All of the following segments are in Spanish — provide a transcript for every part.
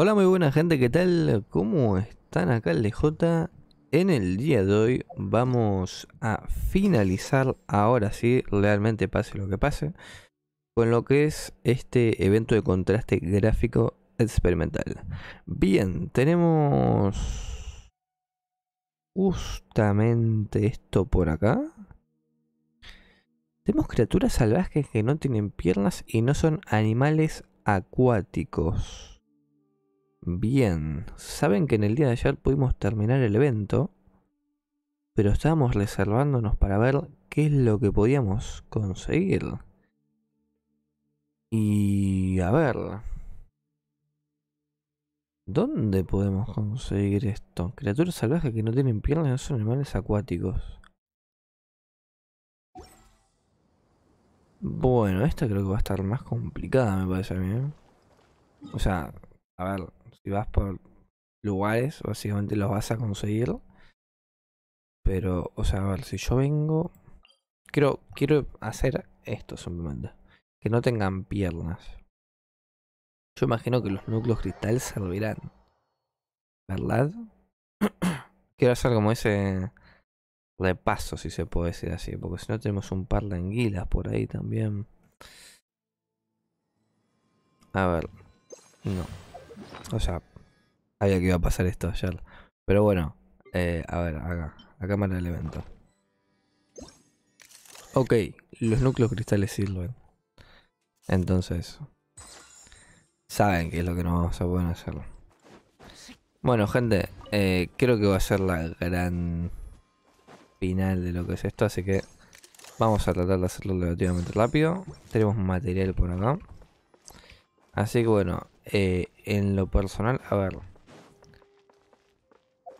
Hola, muy buena gente, ¿qué tal? ¿Cómo están acá el DJ? En el día de hoy vamos a finalizar, ahora sí, realmente pase lo que pase, con lo que es este evento de contraste gráfico experimental. Bien, tenemos justamente esto por acá. Tenemos criaturas salvajes que no tienen piernas y no son animales acuáticos. Bien, saben que en el día de ayer pudimos terminar el evento, pero estábamos reservándonos para ver qué es lo que podíamos conseguir. Y a ver, ¿Dónde podemos conseguir esto? Criaturas salvajes que no tienen piernas son animales acuáticos. Bueno, esta creo que va a estar más complicada, me parece a mí. ¿eh? O sea, a ver, si vas por lugares, básicamente los vas a conseguir. Pero, o sea, a ver, si yo vengo... Quiero, quiero hacer esto simplemente. Que no tengan piernas. Yo imagino que los núcleos cristal servirán. ¿Verdad? quiero hacer como ese repaso, si se puede decir así. Porque si no tenemos un par de anguilas por ahí también. A ver. No. O sea, había que iba a pasar esto ayer. Pero bueno, eh, a ver, acá. La cámara de evento. Ok, los núcleos cristales sirven. Entonces, saben que es lo que nos vamos a poder hacer. Bueno, gente, eh, creo que va a ser la gran final de lo que es esto, así que vamos a tratar de hacerlo relativamente rápido. Tenemos material por acá. Así que bueno, eh, en lo personal, a ver.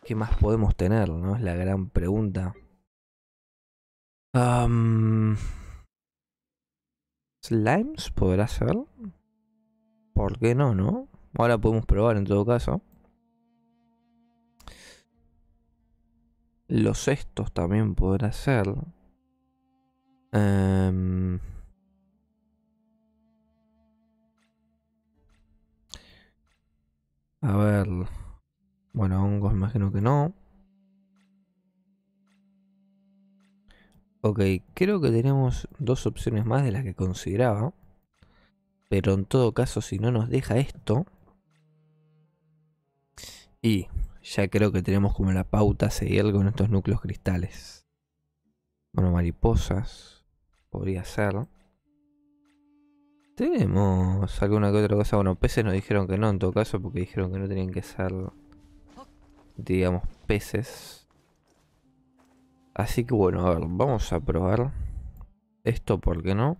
¿Qué más podemos tener? ¿No? Es la gran pregunta. ¿Slimes podrá ser? ¿Por qué no, no? Ahora podemos probar en todo caso. Los estos también podrá ser. Em, A ver. Bueno, hongos imagino que no. Ok, creo que tenemos dos opciones más de las que consideraba. Pero en todo caso, si no nos deja esto... Y ya creo que tenemos como la pauta a seguir con estos núcleos cristales. Bueno, mariposas. Podría ser. Tenemos alguna que otra cosa. Bueno, peces nos dijeron que no en todo caso, porque dijeron que no tenían que ser, digamos, peces. Así que bueno, a ver, vamos a probar esto, ¿por qué no?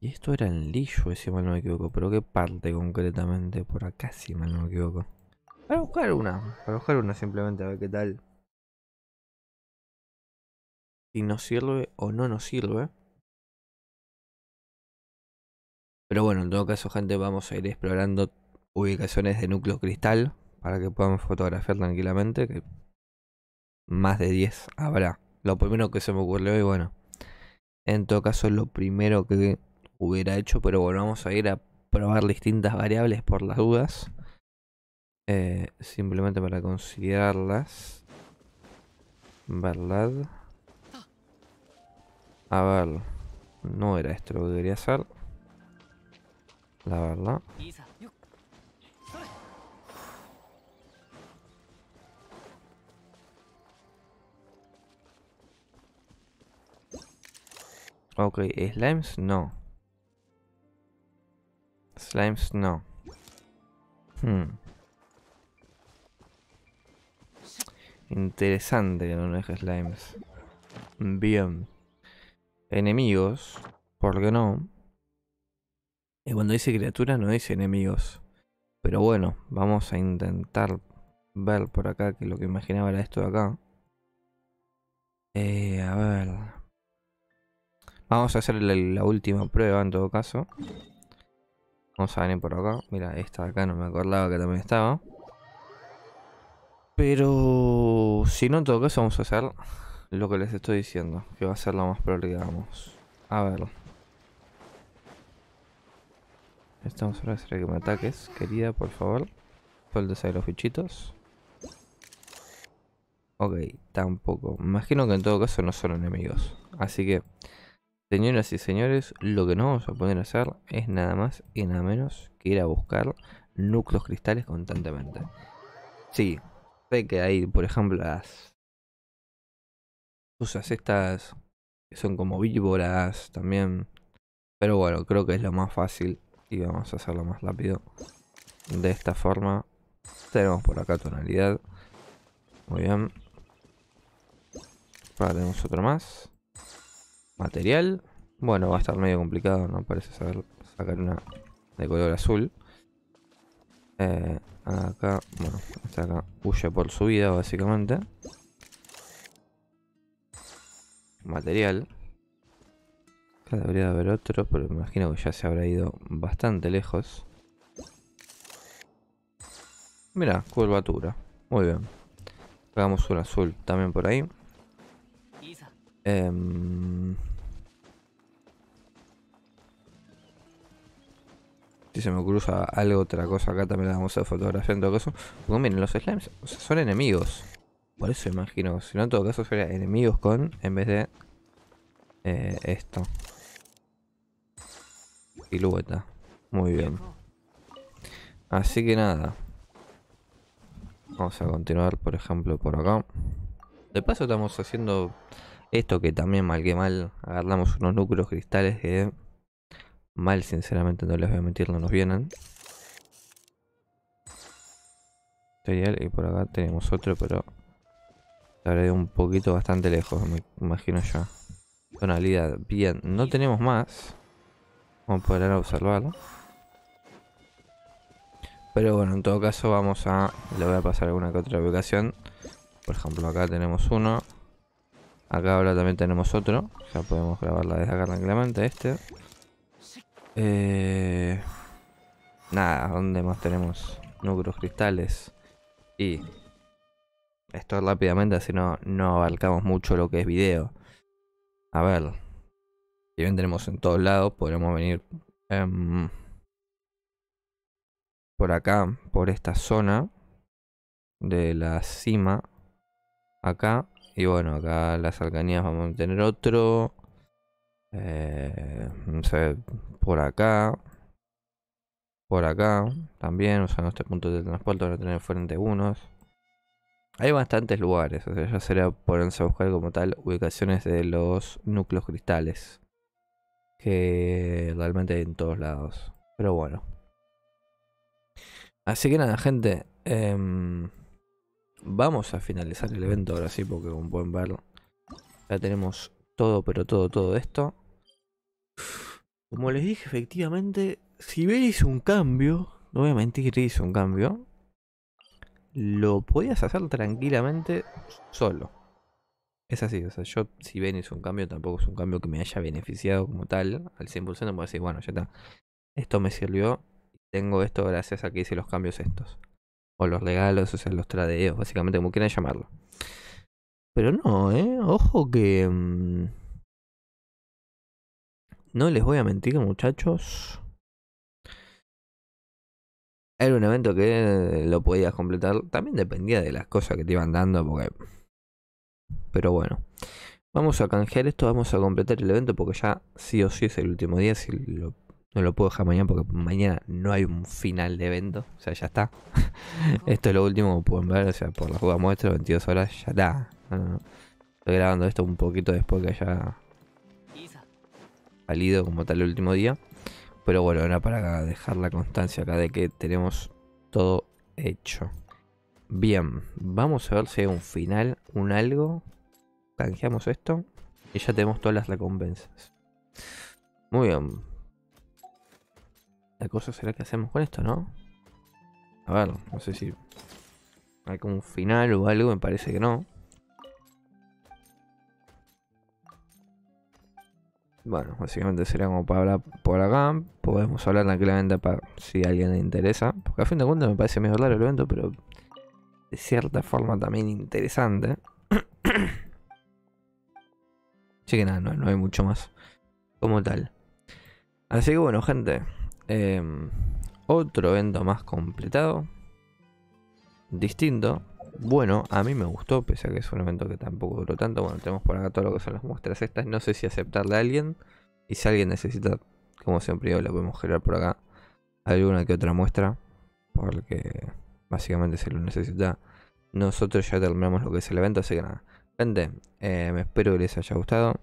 Y esto era el Lillo, si mal no me equivoco. Pero qué parte concretamente por acá, si mal no me equivoco. Para buscar una. Para buscar una simplemente a ver qué tal. Si nos sirve o no nos sirve. Pero bueno, en todo caso, gente, vamos a ir explorando ubicaciones de núcleo cristal para que podamos fotografiar tranquilamente, que más de 10 habrá. Lo primero que se me ocurrió y bueno, en todo caso es lo primero que hubiera hecho, pero bueno, vamos a ir a probar distintas variables por las dudas. Eh, simplemente para considerarlas. ¿Verdad? Ah. A ver, no era esto lo que debería ser la verdad. Ok, slimes no. Slimes no. Hmm. Interesante que no nos deje slimes. Bien. Enemigos, ¿por qué no? Y cuando dice criatura no dice enemigos. Pero bueno, vamos a intentar ver por acá que lo que imaginaba era esto de acá. Eh, a ver. Vamos a hacer la, última prueba en todo caso. Vamos a venir por acá. Mira, esta de acá no me acordaba que también estaba. Pero si no, en todo caso vamos a hacer lo que les estoy diciendo. Que va a ser lo más probable que A ver. Estamos ahora hacer que me ataques, querida, por favor. Por el los bichitos. Ok, tampoco. Me imagino que en todo caso no son enemigos. Así que, señoras y señores, lo que no vamos a poder hacer es nada más y nada menos que ir a buscar núcleos cristales constantemente. Sí, sé que hay, por ejemplo, las usas estas que son como víboras también. Pero bueno, creo que es lo más fácil y vamos a hacerlo más rápido. De esta forma tenemos por acá tonalidad. Muy bien. ahora tenemos otro más. Material. Bueno, va a estar medio complicado, no parece saber sacar una de color azul. Eh, acá, bueno, acá huye por su vida básicamente. Material debería haber otro, pero me imagino que ya se habrá ido bastante lejos. Mira, curvatura. Muy bien. Hagamos un azul también por ahí. Em, si se me cruza algo, otra cosa acá también la vamos a fotografiar en todo caso. miren, los slimes son enemigos. Por eso imagino. Si no, en todo caso sería enemigos con en vez de eh, esto silueta. Muy bien. Así que nada. Vamos a continuar, por ejemplo, por acá. De paso estamos haciendo esto que también mal que mal agarramos unos núcleos cristales que mal sinceramente no les voy a mentir, no nos vienen. y por acá tenemos otro, pero estaré un poquito bastante lejos, me imagino ya. Tonalidad, bien, no tenemos más. Vamos a poder observarlo. Pero bueno, en todo caso vamos a... Le voy a pasar alguna que otra ubicación. Por ejemplo, acá tenemos uno. Acá ahora también tenemos otro. Ya podemos grabarla desde acá tranquilamente, este. Eh, nada, donde más tenemos? Núcleos cristales. Y... Esto rápidamente, así no, no abarcamos mucho lo que es video. A ver, si bien tenemos en todos lados, podremos venir em, por acá, por esta zona de la cima. Acá. Y bueno, acá las alcanías vamos a tener otro. Eh, por acá. Por acá también, usando este punto de transporte van a tener frente unos. Hay bastantes lugares, o sea, ya sería ponerse a buscar como tal ubicaciones de los núcleos cristales que realmente en todos lados. Pero bueno. Así que nada, gente. Em, vamos a finalizar el evento ahora sí, porque como pueden ver, ya tenemos todo, pero todo, todo esto. Como les dije, efectivamente, si veis un cambio, no voy a mentir, hice un cambio. Lo podías hacer tranquilamente solo. Es así, o sea, yo si ven hice un cambio, tampoco es un cambio que me haya beneficiado como tal al 100%, no puedo decir, bueno, ya está, esto me sirvió, tengo esto gracias a que hice los cambios estos. O los regalos, o sea, los tradeos, básicamente como quieran llamarlo. Pero no, ¿eh? Ojo que... Mm, no les voy a mentir, muchachos. Era un evento que lo podías completar. También dependía de las cosas que te iban dando, porque pero bueno. Vamos a canjear esto, vamos a completar el evento porque ya sí o sí es el último día, si no lo puedo dejar mañana porque mañana no hay un final de evento, o sea, ya está. esto es lo último que pueden ver, o sea, por la jugada muestra, 22 horas, ya está. Estoy grabando esto un poquito después que haya salido como tal el último día. Pero bueno, era para dejar la constancia acá de que tenemos todo hecho. Bien, vamos a ver si hay un final, un algo canjeamos esto y ya tenemos todas las recompensas. Muy bien. La cosa será que hacemos con esto, ¿no? A ver, no sé si hay como un final o algo, me parece que no. Bueno, básicamente sería como para hablar por acá. Podemos hablar tranquilamente para si alguien le interesa. Porque a fin de cuentas me parece medio raro el evento, pero de cierta forma también interesante. Así que nada, no, hay mucho más como tal. Así que bueno, gente. Em, otro evento más completado. Distinto. Bueno, a mí me gustó, pese a que es un evento que tampoco duró tanto. Bueno, tenemos por acá todo lo que son las muestras estas. No sé si aceptarle a alguien. Y si alguien necesita, como siempre yo, le podemos generar por acá alguna que otra muestra. Porque básicamente se lo necesita. Nosotros ya terminamos lo que es el evento, así que nada. Gente, eh, espero que les haya gustado.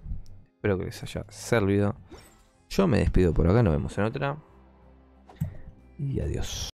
Espero que les haya servido. Yo me despido por acá, nos vemos en otra. Y adiós.